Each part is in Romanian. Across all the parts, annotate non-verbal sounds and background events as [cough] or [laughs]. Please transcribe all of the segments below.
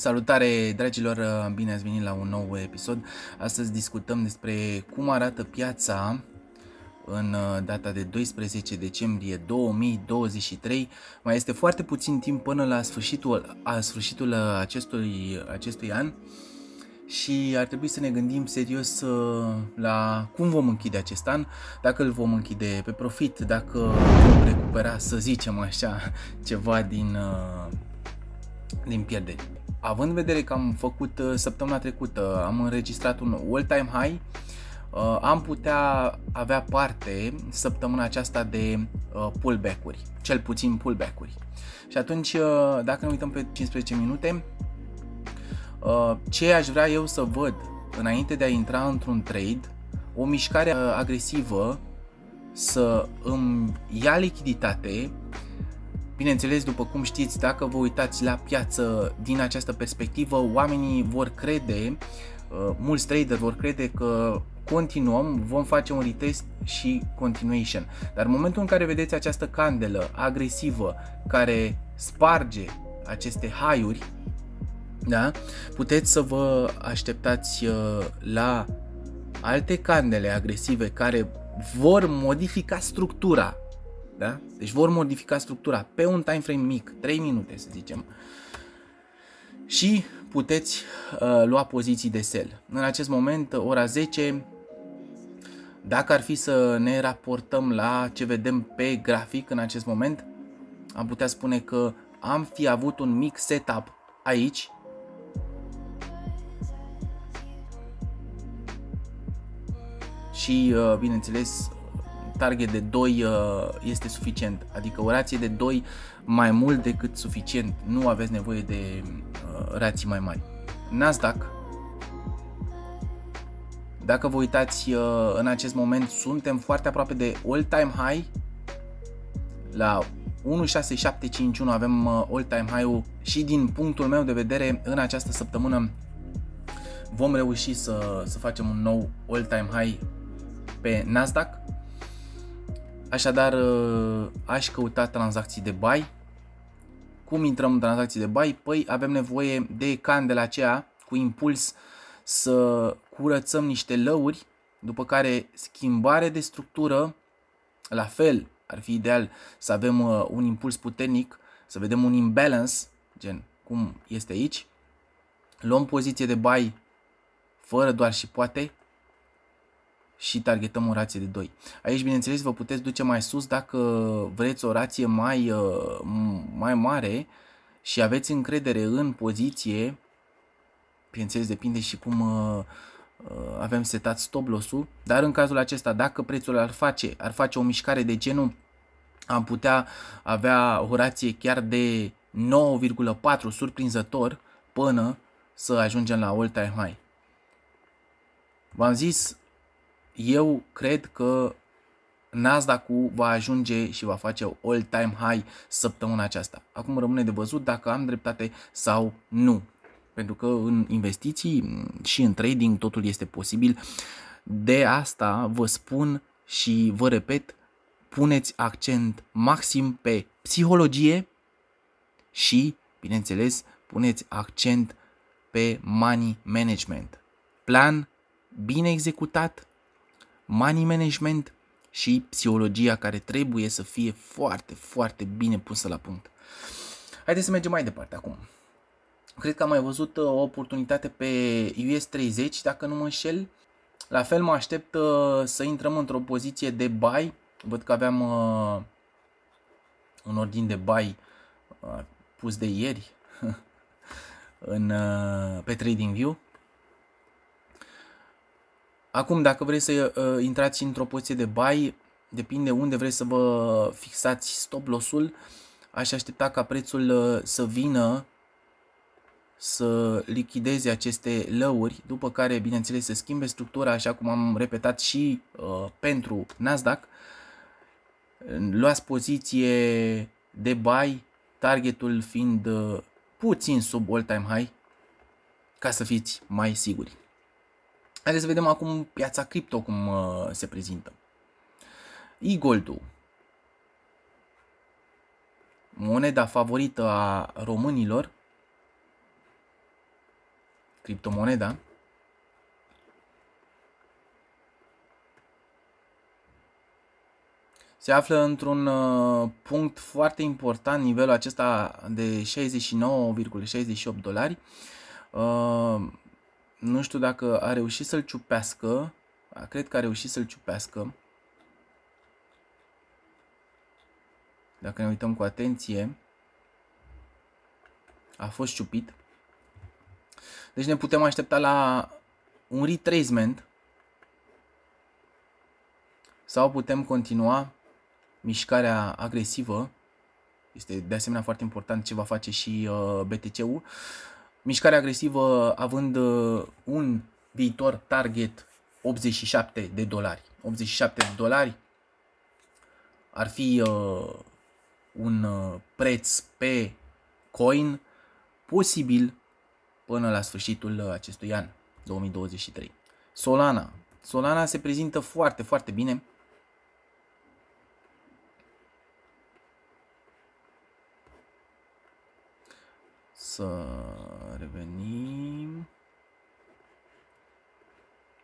Salutare dragilor, bine ați venit la un nou episod. Astăzi discutăm despre cum arată piața în uh, data de 12 decembrie 2023. Mai este foarte puțin timp până la sfârșitul, a sfârșitul uh, acestui, acestui an și ar trebui să ne gândim serios uh, la cum vom închide acest an, dacă îl vom închide pe profit, dacă vom recupera, să zicem așa, [laughs] ceva din, din pierderi având în vedere că am făcut uh, săptămâna trecută, am înregistrat un all-time high, uh, am putea avea parte săptămâna aceasta de uh, pullback-uri, cel puțin pullback-uri. Și atunci, dacă ne uităm pe 15 minute, ce aș vrea eu să văd înainte de a intra într-un trade, o mișcare agresivă să îmi ia lichiditate Bineînțeles, după cum știți, dacă vă uitați la piață din această perspectivă, oamenii vor crede, uh, mulți trader vor crede că continuăm, vom face un retest și continuation. Dar în momentul în care vedeți această candelă agresivă care sparge aceste haiuri, da? puteți să vă așteptați uh, la alte candele agresive care vor modifica structura da? Deci vor modifica structura pe un time frame mic, 3 minute să zicem. Și puteți uh, lua poziții de sell. În acest moment, uh, ora 10, dacă ar fi să ne raportăm la ce vedem pe grafic în acest moment, am putea spune că am fi avut un mic setup aici, și uh, bineînțeles target de 2 uh, este suficient, adică o rație de 2 mai mult decât suficient, nu aveți nevoie de uh, rații mai mari. Nasdaq, dacă vă uitați uh, în acest moment, suntem foarte aproape de all-time high la 16751 avem all-time high-ul și din punctul meu de vedere în această săptămână vom reuși să, să facem un nou all-time high pe Nasdaq Așadar, uh, aș căuta tranzacții de buy. Cum intrăm în tranzacții de buy? Păi avem nevoie de candela aceea cu impuls să curățăm niște lăuri, după care schimbare de structură, la fel ar fi ideal să avem uh, un impuls puternic, să vedem un imbalance, gen cum este aici. Luăm poziție de buy fără doar și poate, și targetăm o rație de 2. Aici, bineînțeles, vă puteți duce mai sus dacă vreți o rație mai, uh, mai mare și aveți încredere în poziție. Bineînțeles, depinde și cum uh, uh, avem setat stop loss-ul, dar în cazul acesta, dacă prețul ar face, ar face o mișcare de genul, am putea avea o rație chiar de 9,4 surprinzător până să ajungem la all-time high. V-am zis, eu cred că Nasdaq-ul va ajunge și va face all-time high săptămâna aceasta. Acum rămâne de văzut dacă am dreptate sau nu. Pentru că în investiții și în trading totul este posibil. De asta vă spun și vă repet, puneți accent maxim pe psihologie și, bineînțeles, puneți accent pe money management. Plan bine executat, money management și psihologia care trebuie să fie foarte, foarte bine pusă la punct. Haideți să mergem mai departe acum. Cred că am mai văzut uh, o oportunitate pe US 30, dacă nu mă înșel. La fel mă aștept uh, să intrăm într-o poziție de buy. Văd că aveam uh, un ordin de buy pus de ieri [laughs] în, pe TradingView Acum, dacă vreți să uh, intrați într-o poziție de buy, depinde unde vreți să vă fixați stop loss-ul, aș aștepta ca prețul uh, să vină să lichideze aceste lăuri, după care, bineînțeles, să schimbe structura, așa cum am repetat și uh, pentru Nasdaq. Luați poziție de buy, targetul fiind uh, puțin sub all-time high, ca să fiți mai siguri. Haideți să vedem acum piața cripto cum uh, se prezintă. E-Gold-ul, moneda favorită a românilor, criptomoneda, se află într-un uh, punct foarte important, nivelul acesta de 69,68 dolari. Uh, nu știu dacă a reușit să-l ciupească. Cred că a reușit să-l ciupească. Dacă ne uităm cu atenție. A fost ciupit. Deci ne putem aștepta la un retracement. Sau putem continua mișcarea agresivă. Este de asemenea foarte important ce va face și uh, BTC-ul. Mișcare agresivă având uh, un viitor target 87 de dolari. 87 de dolari ar fi uh, un uh, preț pe coin posibil până la sfârșitul uh, acestui an, 2023. Solana. Solana se prezintă foarte, foarte bine. Să revenim.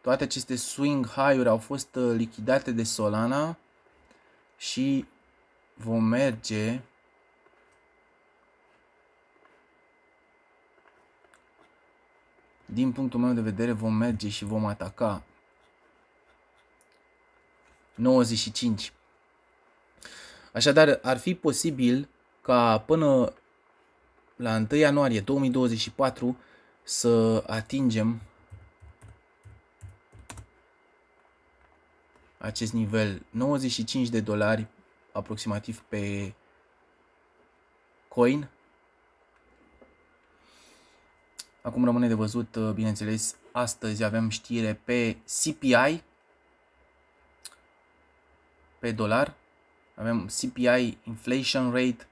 Toate aceste swing high-uri au fost uh, lichidate de Solana și vom merge din punctul meu de vedere vom merge și vom ataca 95. Așadar, ar fi posibil ca până la 1 ianuarie 2024 să atingem acest nivel 95 de dolari aproximativ pe coin. Acum rămâne de văzut, uh, bineînțeles, astăzi avem știre pe CPI, pe dolar, avem CPI Inflation Rate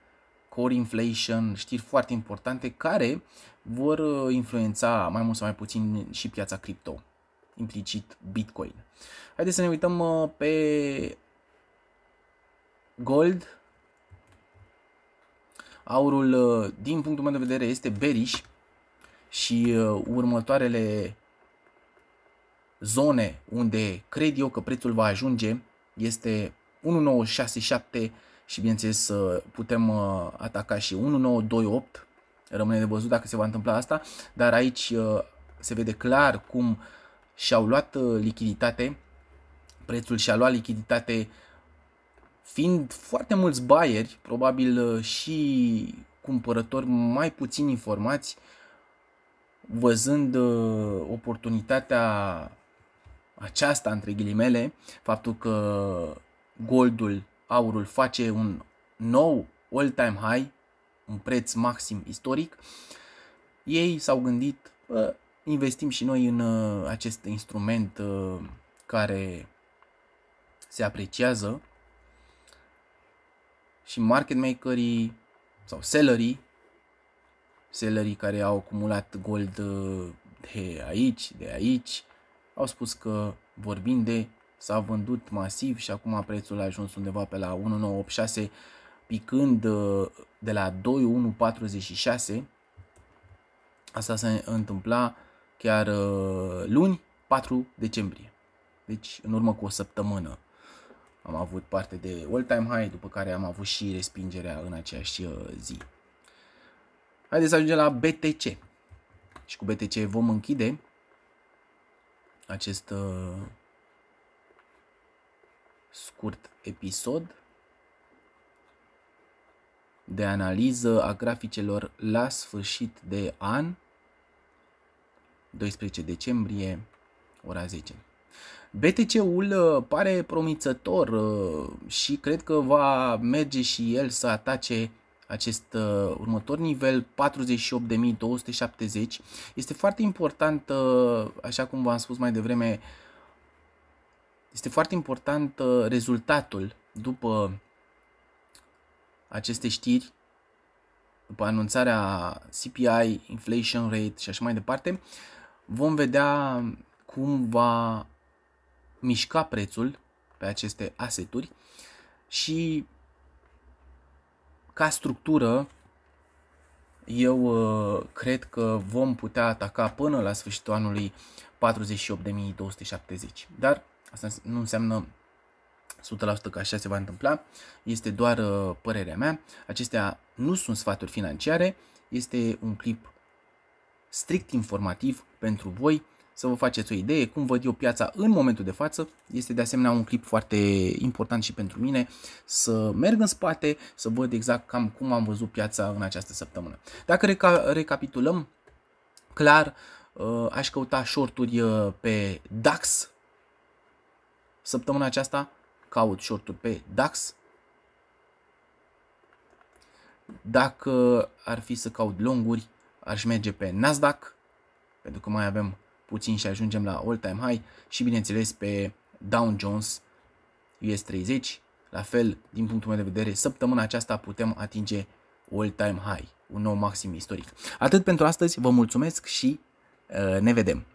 core inflation, știri foarte importante care vor uh, influența mai mult sau mai puțin și piața cripto, implicit Bitcoin. Haideți să ne uităm uh, pe gold. Aurul, uh, din punctul meu de vedere, este bearish și următoarele zone unde cred eu că prețul va ajunge este 1967 și bineînțeles să putem uh, ataca și 1, 9, 2, 8. Rămâne de văzut dacă se va întâmpla asta, dar aici uh, se vede clar cum și-au luat uh, lichiditate, prețul și-a luat lichiditate fiind foarte mulți baieri, probabil și cumpărători mai puțin informați, văzând oportunitatea aceasta, între ghilimele, faptul că goldul aurul face un nou all-time high, un preț maxim istoric, ei s-au gândit, investim și noi în uh, acest instrument uh, care se apreciază și market makerii sau sellerii, sellerii care au acumulat gold uh, de aici, de aici, au spus că vorbim de s-a vândut masiv și acum prețul a ajuns undeva pe la 1986 picând uh, de la 2146 asta se întâmpla chiar uh, luni 4 decembrie deci în urmă cu o săptămână am avut parte de all-time high, după care am avut și respingerea în aceeași uh, zi. Haideți să ajungem la BTC. Și cu BTC vom închide acest scurt episod de analiză a graficelor la sfârșit de an, 12 decembrie, ora 10. BTC-ul uh, pare promițător uh, și cred că va merge și el să atace acest uh, următor nivel 48.270 este foarte important așa cum v-am spus mai devreme este foarte important uh, rezultatul după aceste știri, după anunțarea CPI, inflation rate și așa mai departe, vom vedea cum va mișca prețul pe aceste aseturi și ca structură eu uh, cred că vom putea ataca până la sfârșitul anului 48.270. Dar Asta nu înseamnă 100% că așa se va întâmpla, este doar uh, părerea mea. Acestea nu sunt sfaturi financiare, este un clip strict informativ pentru voi să vă faceți o idee cum văd eu piața în momentul de față. Este de asemenea un clip foarte important și pentru mine să merg în spate, să văd exact cam cum am văzut piața în această săptămână. Dacă reca- recapitulăm, clar, uh, aș căuta shorturi uh, pe DAX, Săptămâna aceasta caut short pe DAX. Dacă ar fi să caut longuri, aș merge pe Nasdaq, pentru că mai avem puțin și ajungem la all-time high și bineînțeles pe Dow Jones US 30. La fel, din punctul meu de vedere, săptămâna aceasta putem atinge all-time high, un nou maxim istoric. Atât pentru astăzi, vă mulțumesc și uh, ne vedem!